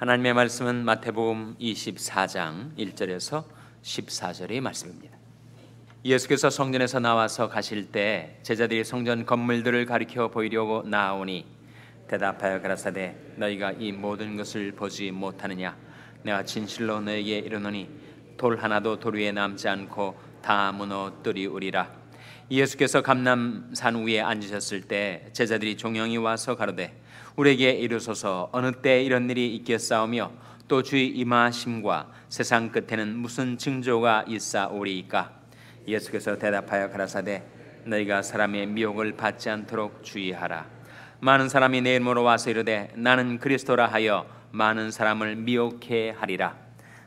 하나님의 말씀은 마태복음 24장 1절에서 14절의 말씀입니다. 예수께서 성전에서 나와서 가실 때 제자들이 성전 건물들을 가리켜 보이려고 나오니 대답하여 가라사대 너희가 이 모든 것을 보지 못하느냐 내가 진실로 너에게 이르노니 돌 하나도 돌 위에 남지 않고 다 무너뜨리우리라 예수께서 감람산 위에 앉으셨을 때 제자들이 종영이 와서 가로되 우리에게 이르소서 어느 때 이런 일이 있겠사오며 또 주의 임하심과 세상 끝에는 무슨 징조가 있사오리이까 예수께서 대답하여 가라사대 너희가 사람의 미혹을 받지 않도록 주의하라 많은 사람이 내 이름으로 와서 이르되 나는 그리스도라 하여 많은 사람을 미혹해 하리라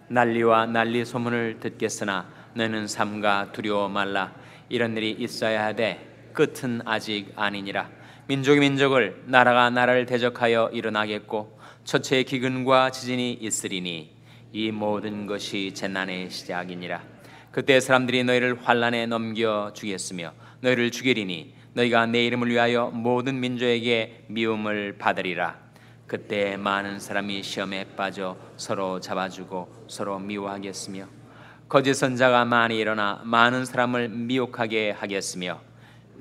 난리와 난리 소문을 듣겠으나 너는 삼가 두려워 말라 이런 일이 있어야 하되 끝은 아직 아니니라 민족이 민족을 나라가 나라를 대적하여 일어나겠고 처체의 기근과 지진이 있으리니 이 모든 것이 재난의 시작이니라 그때 사람들이 너희를 환란에 넘겨 주겠으며 너희를 죽이리니 너희가 내 이름을 위하여 모든 민족에게 미움을 받으리라 그때 많은 사람이 시험에 빠져 서로 잡아주고 서로 미워하겠으며 거짓 선자가 많이 일어나 많은 사람을 미혹하게 하겠으며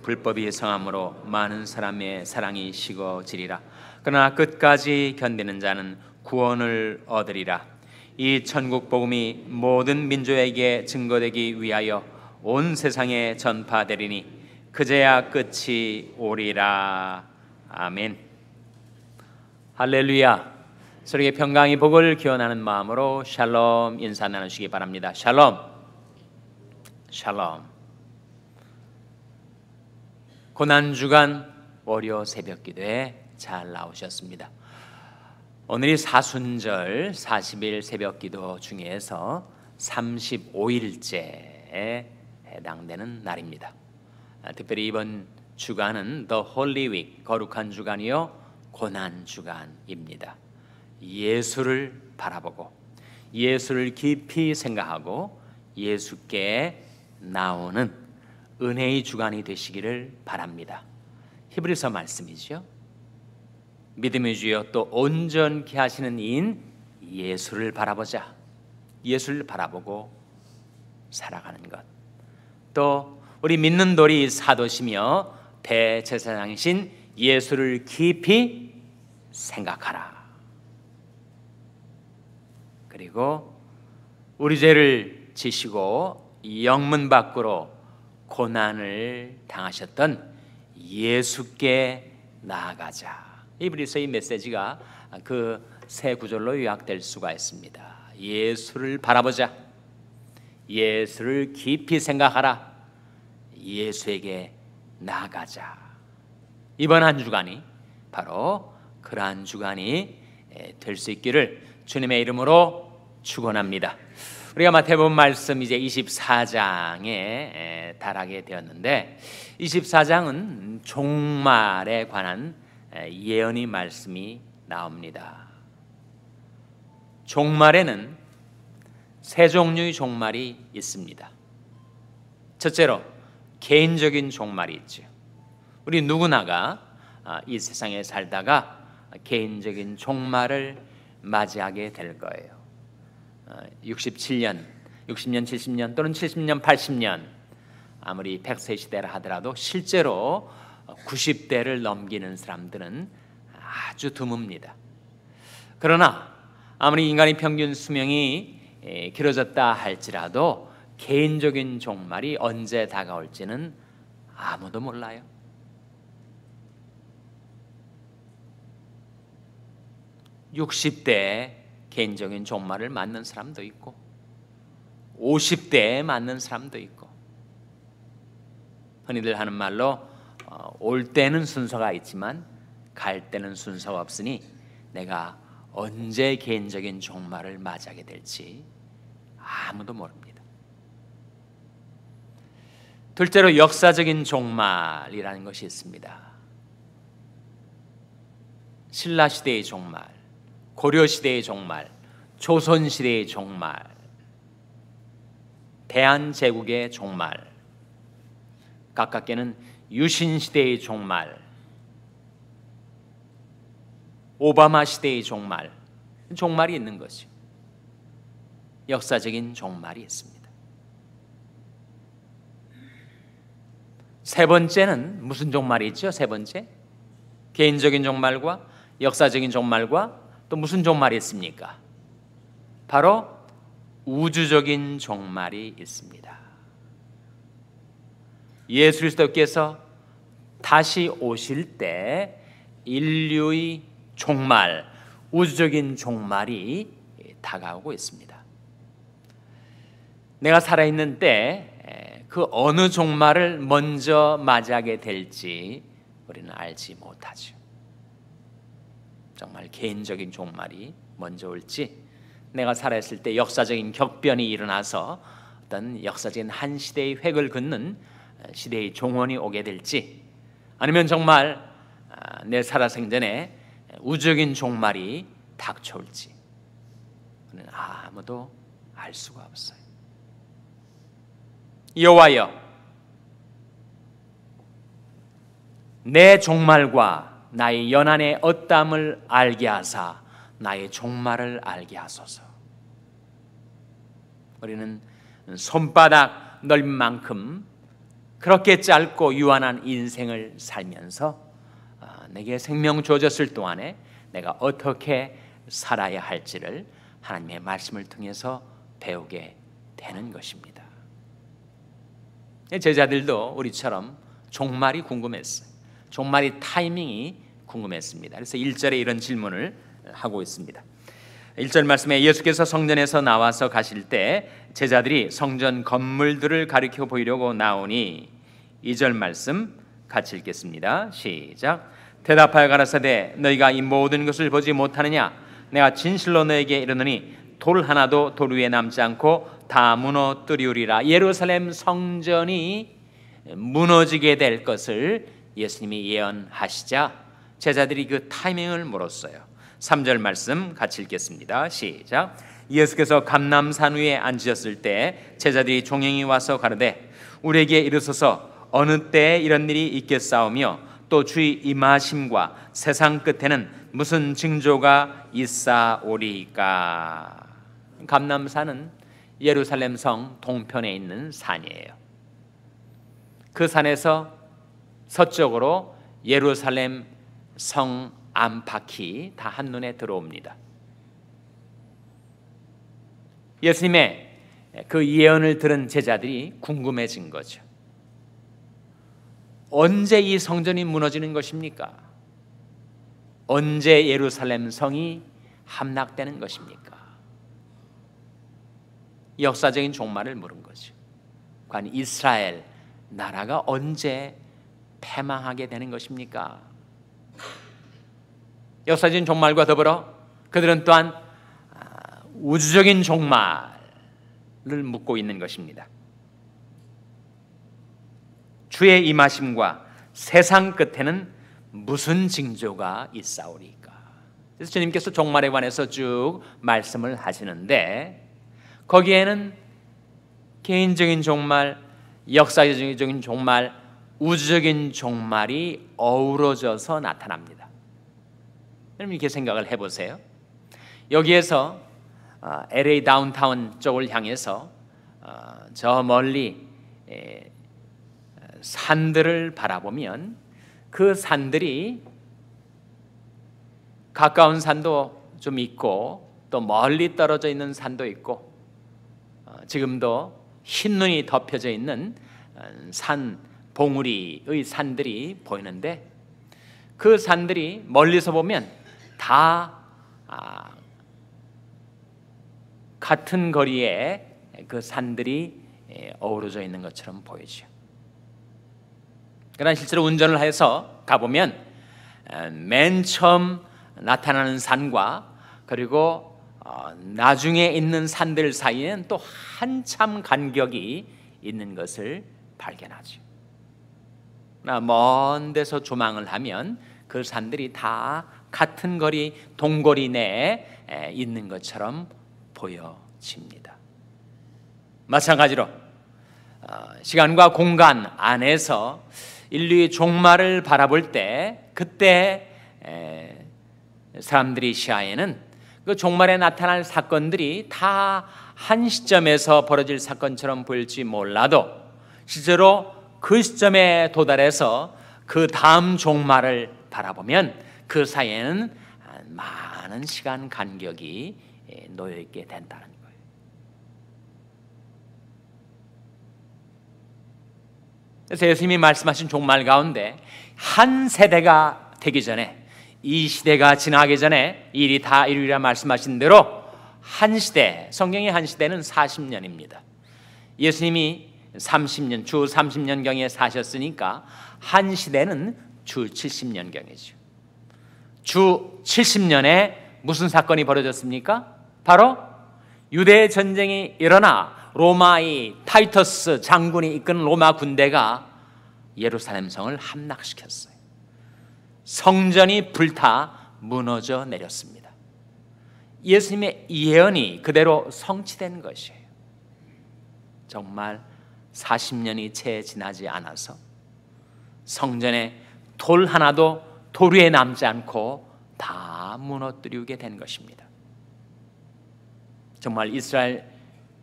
불법이 성함으로 많은 사람의 사랑이 식어지리라. 그러나 끝까지 견디는 자는 구원을 얻으리라. 이 천국 복음이 모든 민족에게 증거되기 위하여 온 세상에 전파되리니 그제야 끝이 오리라. 아멘. 할렐루야. 서로의 평강이 복을 기원하는 마음으로 샬롬 인사 나누시기 바랍니다. 샬롬. 샬롬. 고난 주간 월요 새벽 기도에 잘 나오셨습니다. 오늘이 사순절 40일 새벽 기도 중에서 35일째에 해당되는 날입니다. 아, 특별히 이번 주간은 The h 거룩한 주간이요 고난 주간입니다. 예수를 바라보고 예수를 깊이 생각하고 예수께 나오는 은혜의 주관이 되시기를 바랍니다. 히브리서 말씀이죠. 믿음의 주여 또 온전케 하시는 이인 예수를 바라보자. 예수를 바라보고 살아가는 것. 또 우리 믿는 돌이 사도시며 대제사장이신 예수를 깊이 생각하라. 그리고 우리 죄를 지시고 영문 밖으로 고난을 당하셨던 예수께 나아가자. 이브리서의 메시지가 그 세 구절로 요약될 수가 있습니다. 예수를 바라보자. 예수를 깊이 생각하라. 예수에게 나아가자. 이번 한 주간이 바로 그러한 주간이 될 수 있기를 주님의 이름으로 축원합니다. 우리가 마태복음 말씀 이제 24장에 달하게 되었는데 24장은 종말에 관한 예언의 말씀이 나옵니다. 종말에는 세 종류의 종말이 있습니다. 첫째로 개인적인 종말이 있죠. 우리 누구나가 아, 이 세상에 살다가 개인적인 종말을 맞이하게 될 거예요. 67년, 60년, 70년 또는 70년, 80년 아무리 100세 시대라 하더라도 실제로 90대를 넘기는 사람들은 아주 드뭅니다. 그러나 아무리 인간의 평균 수명이 길어졌다 할지라도 개인적인 종말이 언제 다가올지는 아무도 몰라요. 6 0대 개인적인 종말을 맞는 사람도 있고 50대에 맞는 사람도 있고 흔히들 하는 말로 어, 올 때는 순서가 있지만 갈 때는 순서가 없으니 내가 언제 개인적인 종말을 맞이하게 될지 아무도 모릅니다. 둘째로 역사적인 종말이라는 것이 있습니다. 신라 시대의 종말, 고려 시대의 종말, 조선시대의 종말, 대한제국의 종말, 가깝게는 유신시대의 종말, 오바마 시대의 종말, 종말이 있는 것이 역사적인 종말이 있습니다. 세 번째는 무슨 종말이 있죠? 세 번째? 개인적인 종말과 역사적인 종말과 또 무슨 종말이 있습니까? 바로 우주적인 종말이 있습니다. 예수 그리스도께서 다시 오실 때 인류의 종말, 우주적인 종말이 다가오고 있습니다. 내가 살아있는 때 그 어느 종말을 먼저 맞이하게 될지 우리는 알지 못하죠. 정말 개인적인 종말이 먼저 올지 내가 살아있을 때 역사적인 격변이 일어나서 어떤 역사적인 한 시대의 획을 긋는 어, 시대의 종원이 오게 될지 아니면 정말 아, 내 살아생전에 우적인 종말이 닥쳐올지 아무도 알 수가 없어요. 여호와여 내 종말과 나의 연안의어땀을 알게 하사 나의 종말을 알게 하소서. 우리는 손바닥 넓은 만큼 그렇게 짧고 유한한 인생을 살면서 아, 내게 생명 주어졌을 동안에 내가 어떻게 살아야 할지를 하나님의 말씀을 통해서 배우게 되는 것입니다. 예, 제자들도 우리처럼 종말이 궁금했어요. 종말이 타이밍이 궁금했습니다. 그래서 1절에 이런 질문을 하고 있습니다. 1절 말씀에 예수께서 성전에서 나와서 가실 때 제자들이 성전 건물들을 가리켜 보이려고 나오니 2절 말씀 같이 읽겠습니다. 시작. 대답하여 가라사대 너희가 이 모든 것을 보지 못하느냐 내가 진실로 너에게 이르노니 돌 하나도 돌 위에 남지 않고 다 무너뜨리우리라 예루살렘 성전이 무너지게 될 것을 예수님이 예언하시자 제자들이 그 타이밍을 물었어요. 3절 말씀 같이 읽겠습니다. 시작. 예수께서 감남산 위에 앉으셨을 때 제자들이 종행이 와서 가르되 우리에게 이르소서 어느 때 이런 일이 있겠사오며 또 주의 임하심과 세상 끝에는 무슨 징조가 있사오리까 감남산은 예루살렘 성 동편에 있는 산이에요 그 산에서 서쪽으로 예루살렘 성 안팎이 다 한눈에 들어옵니다. 예수님의 그 예언을 들은 제자들이 궁금해진 거죠. 언제 이 성전이 무너지는 것입니까? 언제 예루살렘 성이 함락되는 것입니까? 역사적인 종말을 물은 거죠. 관 이스라엘 나라가 언제 패망하게 되는 것입니까? 역사적인 종말과 더불어 그들은 또한 아, 우주적인 종말을 묻고 있는 것입니다. 주의 임하심과 세상 끝에는 무슨 징조가 있사오리까? 그래서 주님께서 종말에 관해서 쭉 말씀을 하시는데 거기에는 개인적인 종말, 역사적인 종말, 우주적인 종말이 어우러져서 나타납니다. 여러분 이렇게 생각을 해보세요. 여기에서 LA 아, 다운타운 쪽을 향해서 아, 저 멀리 산들을 바라보면 그 산들이 가까운 산도 좀 있고 또 멀리 떨어져 있는 산도 있고 아, 지금도 흰 눈이 덮여져 있는 산 봉우리의 산들이 보이는데 그 산들이 멀리서 보면 다 아, 같은 거리에 그 산들이 예, 어우러져 있는 것처럼 보이죠. 그러나 실제로 운전을 해서 가보면 어, 맨 처음 나타나는 산과 그리고 어, 나중에 있는 산들 사이에는 또 한참 간격이 있는 것을 발견하죠. 먼 데서 조망을 하면 그 산들이 다 같은 거리 동거리 내에 있는 것처럼 보여집니다. 마찬가지로 어, 시간과 공간 안에서 인류의 종말을 바라볼 때 그때 사람들이 시야에는 그 종말에 나타날 사건들이 다 한 시점에서 벌어질 사건처럼 보일지 몰라도 실제로 그 시점에 도달해서 그 다음 종말을 바라보면 그 사이에는 많은 시간 간격이 예, 놓여 있게 된다는 거예요. 그래서 예수님이 말씀하신 종말 가운데 한 세대가 되기 전에 이 시대가 지나기 전에 일이 다 이루리라 말씀하신 대로 한 시대, 성경의 한 시대는 40년입니다. 예수님이 30년, 주 30년경에 사셨으니까 한 시대는 주 70년경이죠. 주 70년에 무슨 사건이 벌어졌습니까? 바로 유대 전쟁이 일어나 로마의 타이터스 장군이 이끈 로마 군대가 예루살렘 성을 함락시켰어요. 성전이 불타 무너져 내렸습니다. 예수님의 예언이 그대로 성취된 것이에요. 정말 40년이 채 지나지 않아서 성전에 돌 하나도 도리에 남지 않고 다 무너뜨리게 된 것입니다. 정말 이스라엘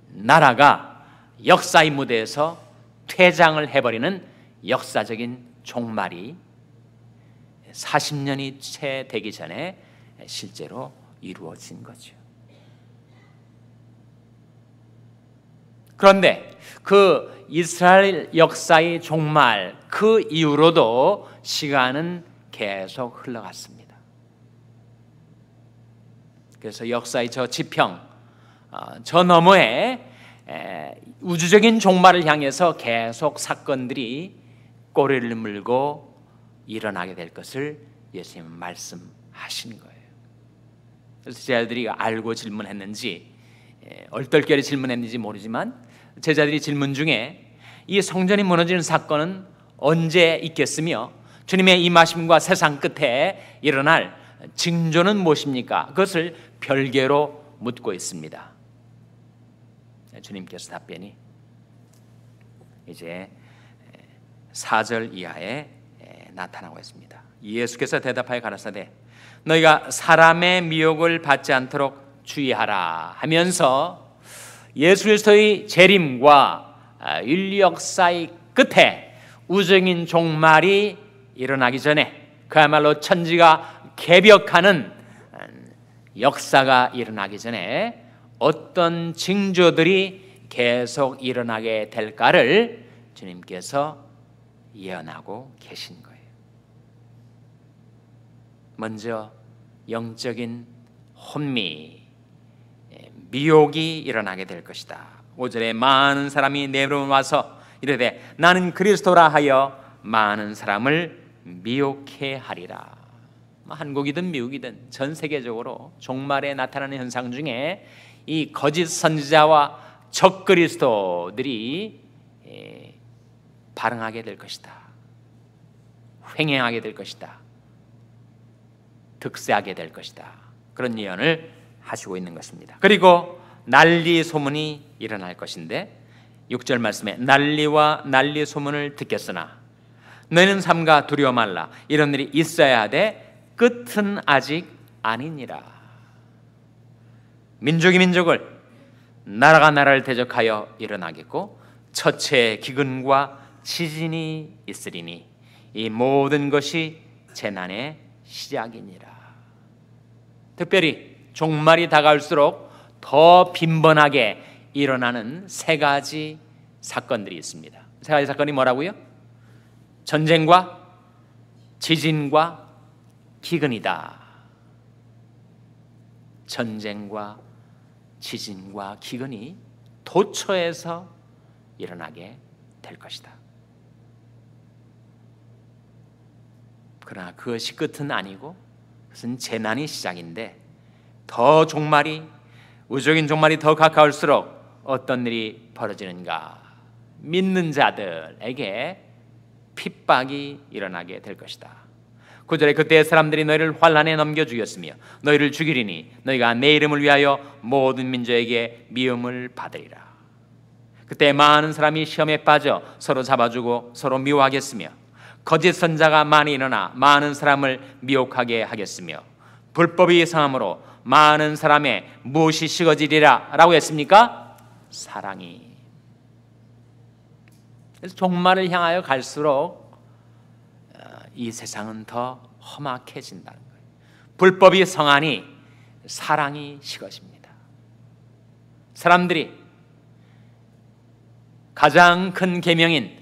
나라가 역사의 무대에서 퇴장을 해버리는 역사적인 종말이 40년이 채 되기 전에 실제로 이루어진 거죠. 그런데 그 이스라엘 역사의 종말 그 이후로도 시간은 계속 흘러갔습니다. 그래서 역사의 저 지평, 어, 저 너머에 우주적인 종말을 향해서 계속 사건들이 꼬리를 물고 일어나게 될 것을 예수님 말씀하신 거예요. 그래서 제자들이 알고 질문했는지 얼떨결에 질문했는지 모르지만 제자들이 질문 중에 이 성전이 무너지는 사건은 언제 있겠으며 주님의 이하심과 세상 끝에 일어날 징조는 무엇입니까? 그것을 별개로 묻고 있습니다. 네, 주님께서 답변이 이제 4절 이하에 나타나고 있습니다. 예수께서 대답하여 가라사대 너희가 사람의 미혹을 받지 않도록 주의하라 하면서 예수 의 재림과 아, 인력 사이 끝에 우정인 종말이 일어나기 전에 그야말로 천지가 개벽하는 음, 역사가 일어나기 전에 어떤 징조들이 계속 일어나게 될까를 주님께서 예언하고 계신 거예요. 먼저 영적인 혼미, 예, 미혹이 일어나게 될 것이다. 5절에 많은 사람이 내려와서 이르되 나는 그리스도라 하여 많은 사람을 미혹해 하리라. 뭐 한국이든 미국이든 전 세계적으로 종말에 나타나는 현상 중에 이 거짓 선지자와 적그리스도들이 예, 발응하게 될 것이다. 횡행하게 될 것이다. 득세하게 될 것이다. 그런 예언을 하시고 있는 것입니다. 그리고 난리 소문이 일어날 것인데 6절 말씀에 난리와 난리 소문을 듣겠으나 너희는 삼가 두려워 말라 이런 일이 있어야 하되 끝은 아직 아니니라 민족이 민족을 나라가 나라를 대적하여 일어나겠고 처체의 기근과 지진이 있으리니 이 모든 것이 재난의 시작이니라 특별히 종말이 다가올수록 더 빈번하게 일어나는 세 가지 사건들이 있습니다 세 가지 사건이 뭐라고요? 전쟁과 지진과 기근이다. 전쟁과 지진과 기근이 도처에서 일어나게 될 것이다. 그러나 그것이 끝은 아니고 그것은 재난이 시작인데 더 종말이 우주적인 종말이 더 가까울수록 어떤 일이 벌어지는가 믿는 자들에게 핍박이 일어나게 될 것이다. 구절에 그때 사람들이 너희를 환란에 넘겨 죽였으며 너희를 죽이리니 너희가 내 이름을 위하여 모든 민족에게 미움을 받으리라. 그때 많은 사람이 시험에 빠져 서로 잡아주고 서로 미워하겠으며 거짓 선자가 많이 일어나 많은 사람을 미혹하게 하겠으며 불법이 상함으로 많은 사람의 무엇이 식어지리라라고 했습니까? 사랑이 그래서 종말을 향하여 갈수록 어, 이 세상은 더 험악해진다는 거예요. 불법이 성하니 사랑이 식어집니다. 사람들이 가장 큰 계명인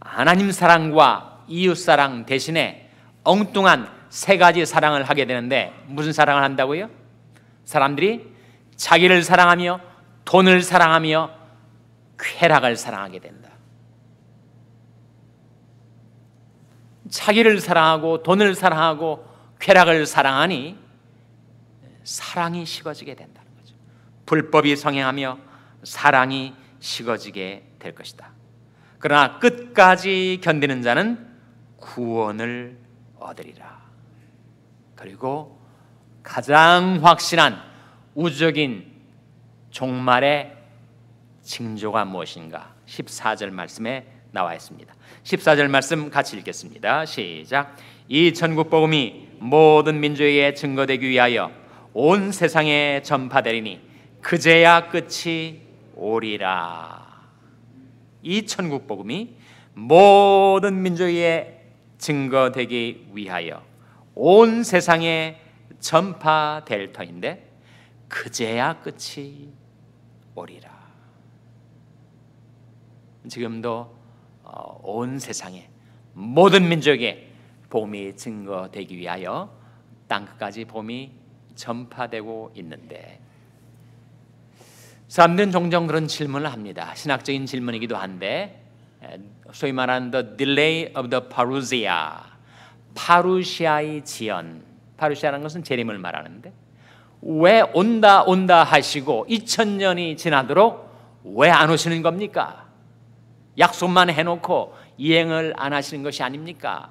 하나님 사랑과 이웃 사랑 대신에 엉뚱한 세 가지 사랑을 하게 되는데 무슨 사랑을 한다고요? 사람들이 자기를 사랑하며 돈을 사랑하며 쾌락을 사랑하게 된다. 자기를 사랑하고 돈을 사랑하고 쾌락을 사랑하니 사랑이 식어지게 된다는 거죠. 불법이 성행하며 사랑이 식어지게 될 것이다. 그러나 끝까지 견디는 자는 구원을 얻으리라. 그리고 가장 확실한 우주적인 종말의 징조가 무엇인가? 14절 말씀에 나와 있습니다. 14절 말씀 같이 읽겠습니다. 시작. 이 천국 복음이 모든 민족에게 증거되기 위하여 온 세상에 전파되리니 그제야 끝이 오리라. 이 천국 복음이 모든 민족에게 증거되기 위하여 온 세상에 전파될 터인데 그제야 끝이 오리라. 지금도 어, 온 세상에 모든 민족에 봄이 증거되기 위하여 땅 끝까지 봄이 전파되고 있는데 사람들은 종종 그런 질문을 합니다. 신학적인 질문이기도 한데 소위 말하는 the delay of the parousia 파루시아의 지연 파루시아라는 것은 재림을 말하는데 왜 온다 온다 하시고 2000년이 지나도록 왜 안 오시는 겁니까? 약속만 해놓고 이행을 안 하시는 것이 아닙니까?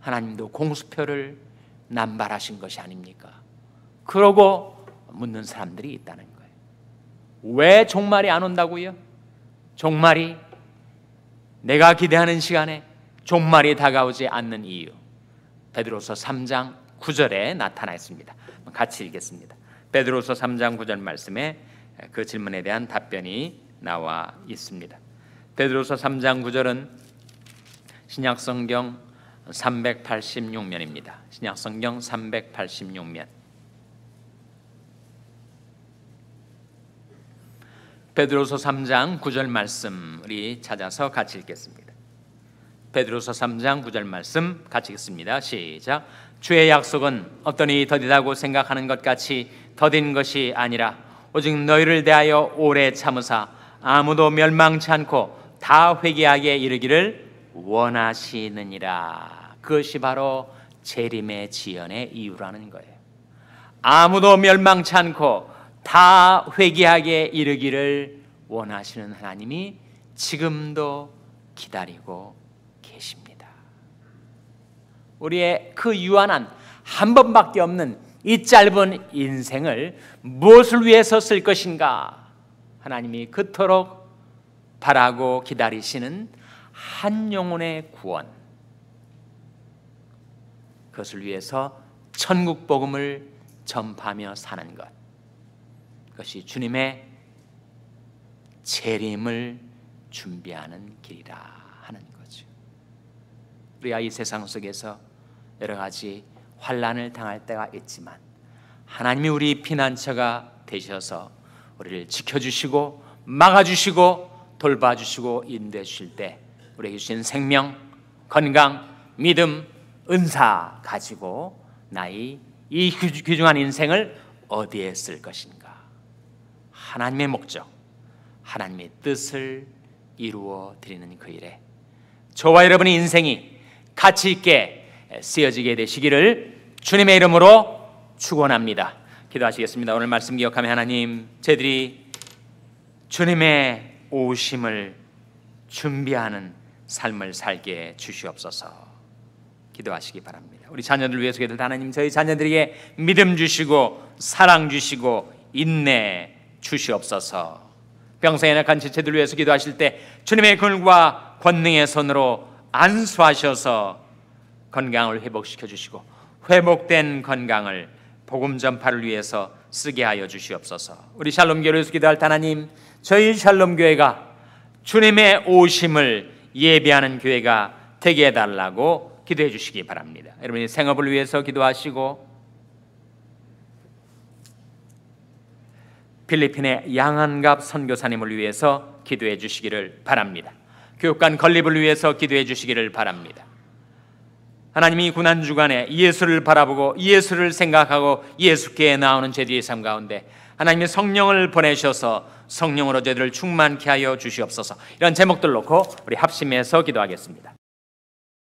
하나님도 공수표를 남발하신 것이 아닙니까? 그러고 묻는 사람들이 있다는 거예요. 왜 종말이 안 온다고요? 종말이 내가 기대하는 시간에 종말이 다가오지 않는 이유. 베드로서 3장 9절에 나타나 있습니다. 같이 읽겠습니다. 베드로서 3장 9절 말씀에 그 질문에 대한 답변이 나와 있습니다. 베드로서 3장 9절은 신약 성경 386면입니다. 신약 성경 386면. 베드로서 3장 9절 말씀 우리 찾아서 같이 읽겠습니다. 베드로서 3장 9절 말씀 같이 읽습니다. 시작. 주의 약속은 어떠니 더디다고 생각하는 것 같이 더딘 것이 아니라 오직 너희를 대하여 오래 참으사 아무도 멸망치 않고 다 회개하게 이르기를 원하시느니라. 그것이 바로 재림의 지연의 이유라는 거예요. 아무도 멸망치 않고 다 회개하게 이르기를 원하시는 하나님이 지금도 기다리고 계십니다. 우리의 그 유한한 한 번밖에 없는 이 짧은 인생을 무엇을 위해서 쓸 것인가? 하나님이 그토록 바라고 기다리시는 한 영혼의 구원. 그것을 위해서 천국 복음을 전파하며 사는 것. 그것이 주님의 재림을 준비하는 길이라 하는 거죠. 우리가 이 세상 속에서 여러 가지 환란을 당할 때가 있지만 하나님이 우리 피난처가 되셔서 우리를 지켜주시고 막아주시고 돌봐주시고 인도하실 때 우리에게 주신 생명, 건강, 믿음, 은사 가지고 나의 이 귀중한 인생을 어디에 쓸 것인가? 하나님의 목적, 하나님의 뜻을 이루어 드리는 그 일에 저와 여러분의 인생이 가치 있게 쓰여지게 되시기를 주님의 이름으로 축원합니다. 기도하시겠습니다. 오늘 말씀 기억하며 하나님, 저희들이 주님의 오심을 준비하는 삶을 살게 주시옵소서. 기도하시기 바랍니다. 우리 자녀들 위해서 기도 하나님 저희 자녀들에게 믿음 주시고 사랑 주시고 인내 주시옵소서. 병상에 낙한 지체들 위해서 기도하실 때 주님의 권과 권능의 손으로 안수하셔서 건강을 회복시켜 주시고 회복된 건강을 복음 전파를 위해서 쓰게 하여 주시옵소서. 우리 샬롬 교회에서 기도할 하나님, 저희 샬롬 교회가 주님의 오심을 예배하는 교회가 되게 해달라고 기도해 주시기 바랍니다. 여러분이 생업을 위해서 기도하시고 필리핀의 양한갑 선교사님을 위해서 기도해 주시기를 바랍니다. 교육관 건립을 위해서 기도해 주시기를 바랍니다. 하나님이 고난 주간에 예수를 바라보고 예수를 생각하고 예수께 나오는 제자의 삶 가운데 하나님의 성령을 보내셔서 성령으로 저희들을 충만케 하여 주시옵소서. 이런 제목들 놓고 우리 합심해서 기도하겠습니다.